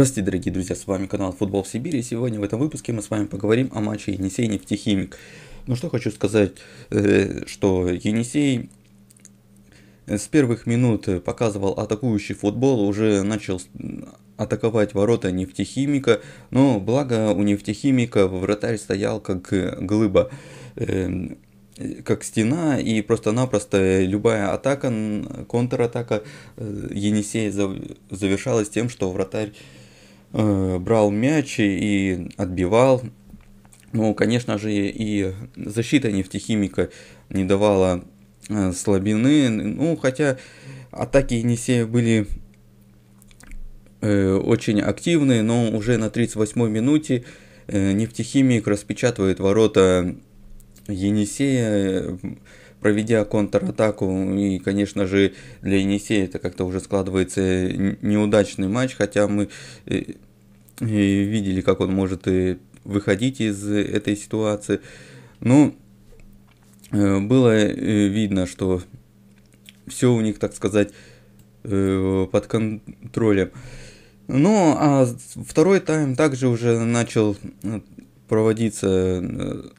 Здравствуйте, дорогие друзья, с вами канал Футбол в Сибири. Сегодня в этом выпуске мы с вами поговорим о матче Енисей Нефтехимик. Ну что хочу сказать, э, что Енисей э, с первых минут э, показывал атакующий футбол, уже начал атаковать ворота нефтехимика, но благо у нефтехимика вратарь стоял как глыба эм, как стена, и просто-напросто любая атака, контратака Енисея завершалась тем, что вратарь Э, брал мяч и отбивал. Ну, конечно же, и защита нефтехимика не давала э, слабины. Ну, хотя атаки Енисея были э, очень активные, но уже на 38-й минуте нефтехимик распечатывает ворота Енисея проведя контратаку, и, конечно же, для Енисея это как-то уже складывается неудачный матч, хотя мы э, видели, как он может и выходить из этой ситуации. Ну, э, было э, видно, что все у них, так сказать, под контролем. Ну, а второй тайм также уже начал проводиться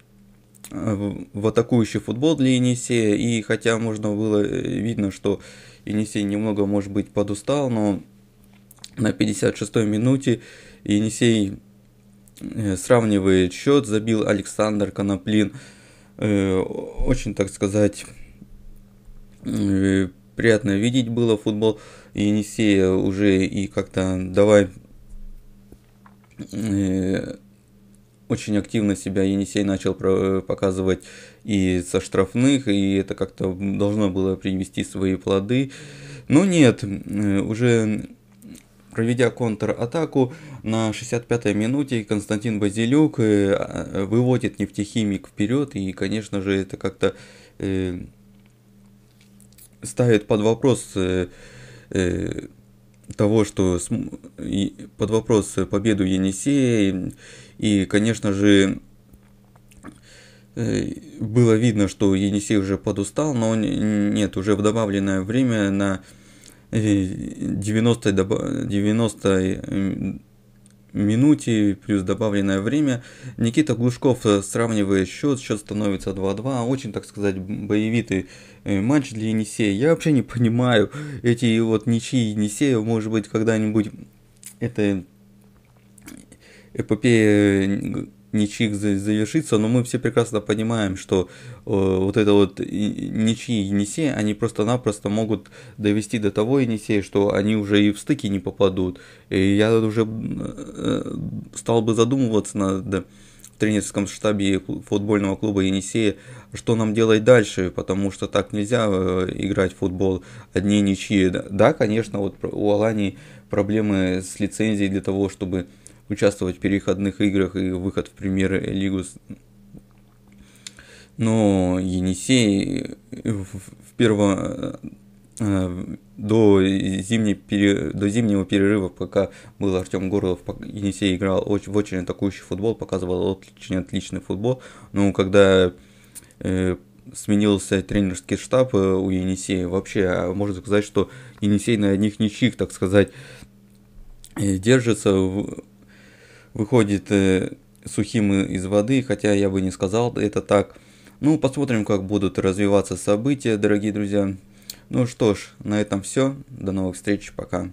Э, в атакующий футбол для Енисея. И хотя можно было э, видно, что Енисей немного, может быть, подустал, но на 56-й минуте Енисей э, сравнивает счет, забил Александр Коноплин. Очень, так сказать, приятно видеть было футбол Енисея уже и как-то давай очень активно себя Енисей начал э, показывать и со штрафных, и это как-то должно было принести свои плоды. Но нет, э, уже проведя контратаку, на 65-й минуте Константин Базилюк э, а, выводит нефтехимик вперед, и, конечно же, это как-то ставит под вопрос того, что под вопрос победу Енисея, и, конечно же, э, было видно, что Енисей уже подустал, но нет, уже в добавленное время на 90, э, 90 минуте плюс добавленное время. Никита Глушков э, сравнивает счет, счет становится 2-2, очень, так сказать, боевитый э, матч для Енисея. Я вообще не понимаю, эти вот ничьи Енисея, может быть, когда-нибудь это эпопея э, ничьих завершится, но мы все прекрасно понимаем, что э, вот это вот ничьи Енисея, они просто-напросто могут довести до того Енисея, что они уже и в стыки не попадут. И я уже э, стал бы задумываться над тренерском штабе футбольного клуба Енисея, что нам делать дальше, потому что так нельзя э, играть в футбол одни ничьи. Да, конечно, вот у Алании проблемы с лицензией для того, чтобы участвовать в переходных играх и выход в премьеры лигу. Но Енисей в перво, э, до, зимней, пере, до зимнего перерыва, пока был Артем Горлов, Енисей играл очень в очень атакующий футбол, показывал отличный отличный футбол. Но когда э, сменился тренерский штаб э, у Енисея. Вообще, а можно сказать, что Енисей на одних ничьих, так сказать, держится выходит э, сухим из воды, хотя я бы не сказал это так. Ну, посмотрим, как будут развиваться события, дорогие друзья. Ну что ж, на этом все. До новых встреч, пока.